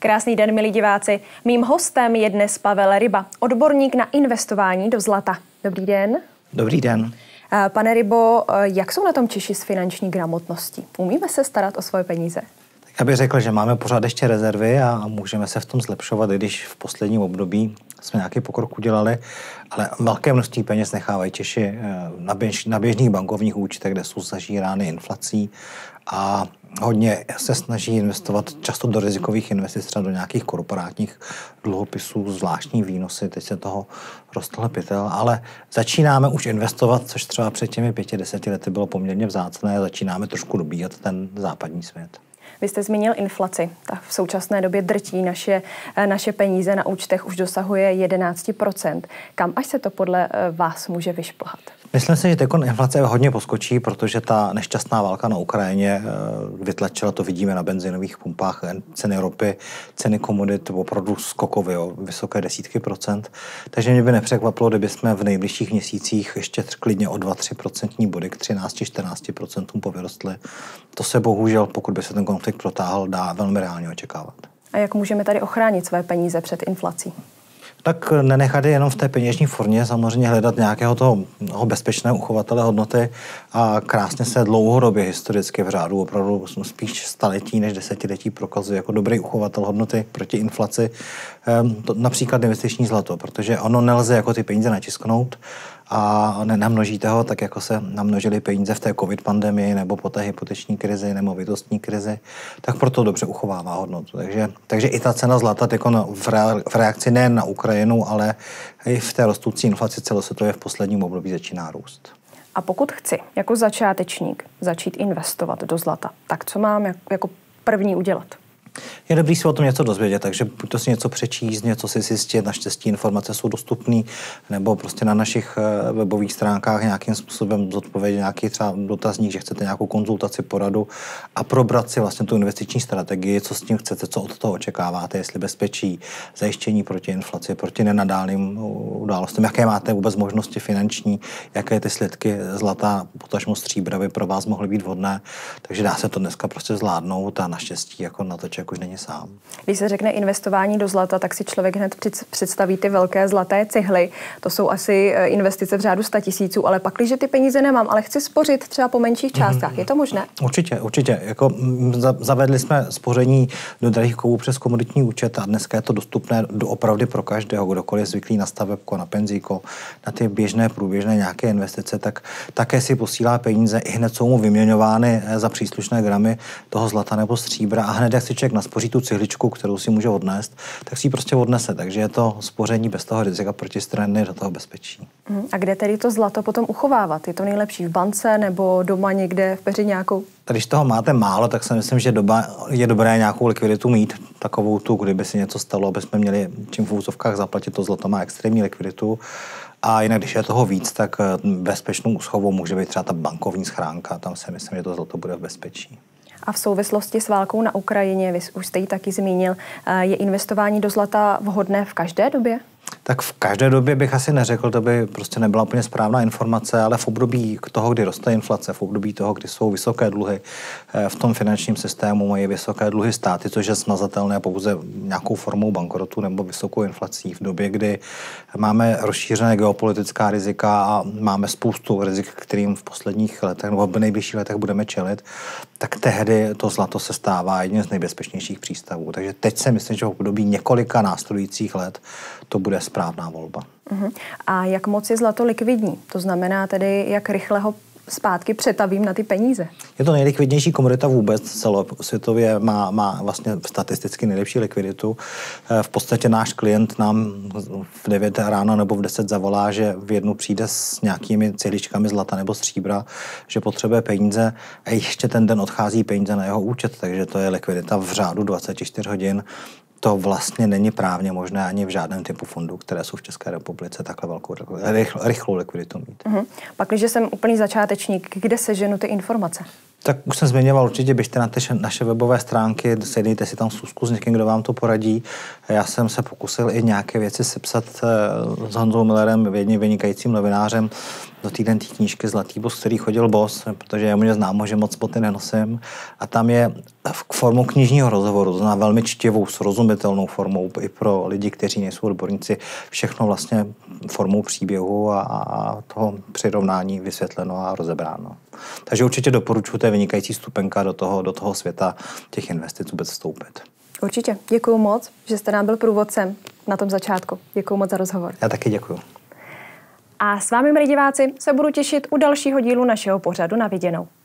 Krásný den, milí diváci. Mým hostem je dnes Pavel Ryba, odborník na investování do zlata. Dobrý den. Dobrý den. Eh, pane Rybo, eh, jak jsou na tom Češi s finanční gramotností? Umíme se starat o svoje peníze? Tak já bych řekl, že máme pořád ještě rezervy a můžeme se v tom zlepšovat, i když v posledním období jsme nějaký pokrok udělali, ale velké množství peněz nechávají Češi eh, na, běž, na běžných bankovních účtech, kde jsou zažírány inflací a hodně se snaží investovat často do rizikových investic, třeba do nějakých korporátních dluhopisů, zvláštní výnosy, teď se toho rostl pytel, ale začínáme už investovat, což třeba před těmi pěti, deseti lety bylo poměrně vzácné, začínáme trošku dobíjet ten západní svět. Vy jste zmínil inflaci. Ta v současné době drtí naše, eh, naše peníze na účtech už dosahuje 11 Kam až se to podle eh, vás může vyšplhat? Myslím si, že teď inflace hodně poskočí, protože ta nešťastná válka na Ukrajině eh, vytlačila, to vidíme na benzinových pumpách, eh, ceny ropy, ceny komodit opravdu skokově, o vysoké desítky procent. Takže mě by nepřekvapilo, kdyby jsme v nejbližších měsících ještě klidně o 2-3 procentní body k 13-14 procentům povyrostli. To se bohužel, pokud by se ten konflikt protáhl, dá velmi reálně očekávat. A jak můžeme tady ochránit své peníze před inflací? Tak nenechat je jenom v té peněžní formě, samozřejmě hledat nějakého toho, toho bezpečného uchovatele hodnoty a krásně se dlouhodobě historicky v řádu opravdu spíš staletí než desetiletí prokazuje jako dobrý uchovatel hodnoty proti inflaci. Ehm, to, například investiční zlato, protože ono nelze jako ty peníze natisknout, a nenamnožíte ho tak, jako se namnožily peníze v té covid pandemii nebo po té hypoteční krizi, nemovitostní krizi, tak proto dobře uchovává hodnotu. Takže, takže i ta cena zlata jako v reakci nejen na Ukrajinu, ale i v té rostoucí inflaci celosvětově v posledním období začíná růst. A pokud chci jako začátečník začít investovat do zlata, tak co mám jako první udělat? Je dobrý si o tom něco dozvědět, takže buď to si něco přečíst, něco si zjistit, naštěstí informace jsou dostupné, nebo prostě na našich eh, webových stránkách nějakým způsobem zodpovědět nějaký třeba dotazník, že chcete nějakou konzultaci, poradu a probrat si vlastně tu investiční strategii, co s tím chcete, co od toho očekáváte, jestli bezpečí, zajištění proti inflaci, proti nenadálným uh, událostem, jaké máte vůbec možnosti finanční, jaké ty slidky zlata, potažmo stříbra by pro vás mohly být vhodné. Takže dá se to dneska prostě zvládnout a naštěstí jako na to čeku už není sám. Když se řekne investování do zlata, tak si člověk hned představí ty velké zlaté cihly. To jsou asi eh, investice v řádu tisíců, ale pak, když ty peníze nemám, ale chci spořit třeba po menších částkách, mhm. je to možné? Určitě, určitě. Jako, mm, zavedli jsme spoření do drahých kovů přes komoditní účet a dneska je to dostupné opravdu pro každého, kdokoliv je zvyklý na stavebko, na penzíko, na ty běžné, průběžné nějaké investice, tak také si posílá peníze, i hned jsou mu vyměňovány eh, za příslušné gramy toho zlata nebo stříbra a hned jak si člověk naspoří tu cihličku, kterou si může odnést, tak si ji prostě odnese. Takže je to spoření bez toho rizika proti straně, do toho bezpečí. Mm, a kde tedy to zlato potom uchovávat? Je to nejlepší v bance nebo doma někde v peřiňáku? Když toho máte málo, tak si myslím, že doba, je dobré nějakou likviditu mít, takovou tu, kdyby se něco stalo, aby jsme měli čím v úzovkách zaplatit, to zlato má extrémní likviditu. A jinak, když je toho víc, tak eh, bezpečnou úschovou může být třeba ta bankovní schránka. Tam si myslím, že to zlato bude v bezpečí a v souvislosti s válkou na Ukrajině, vy už jste ji taky zmínil, eh, je investování do zlata vhodné v každé době? tak v každé době bych asi neřekl, to by prostě nebyla úplně správná informace, ale v období toho, kdy roste inflace, v období toho, kdy jsou vysoké dluhy eh, v tom finančním systému, mají vysoké dluhy státy, což je smazatelné pouze nějakou formou bankrotu nebo vysokou inflací. V době, kdy máme rozšířené geopolitická rizika a máme spoustu rizik, kterým v posledních letech nebo v nejbližších letech budeme čelit, tak tehdy to zlato se stává jedním z nejbezpečnějších přístavů. Takže teď si myslím, že v období několika následujících let to bude správné správná volba. Uh-huh. A jak moc je zlato likvidní? To znamená tedy, jak rychle ho zpátky přetavím na ty peníze. Je to nejlikvidnější komodita vůbec celosvětově, má, má vlastně statisticky nejlepší likviditu. Eh, v podstatě náš klient nám v 9 ráno nebo v 10 zavolá, že v jednu přijde s nějakými cihličkami zlata nebo stříbra, že potřebuje peníze a ještě ten den odchází peníze na jeho účet, takže to je likvidita v řádu 24 hodin to vlastně není právně možné ani v žádném typu fondů, které jsou v České republice takhle velkou rychlou, likviditu mít. Uh-huh. Pak, když jsem úplný začátečník, kde se ženu ty informace? Tak už jsem zmiňoval, určitě běžte na ty naše webové stránky, sejdejte si tam zkusku s někým, kdo vám to poradí. Já jsem se pokusil i nějaké věci sepsat eh, s Honzou Millerem, jedním vynikajícím novinářem, do týden té knížky Zlatý bos, který chodil bos, protože je mě známo, že moc boty nenosím. A tam je v formu knižního rozhovoru, to velmi čtivou, srozumitelnou formou i pro lidi, kteří nejsou odborníci, všechno vlastně formou příběhu a, a toho přirovnání vysvětleno a rozebráno. Takže určitě doporučuji, to je vynikající stupenka do toho, do toho světa těch investic vůbec vstoupit. Určitě. Děkuji moc, že jste nám byl průvodcem na tom začátku. Děkuji moc za rozhovor. Já taky děkuji. A s vámi, milí diváci, se budu těšit u dalšího dílu našeho pořadu na viděnou.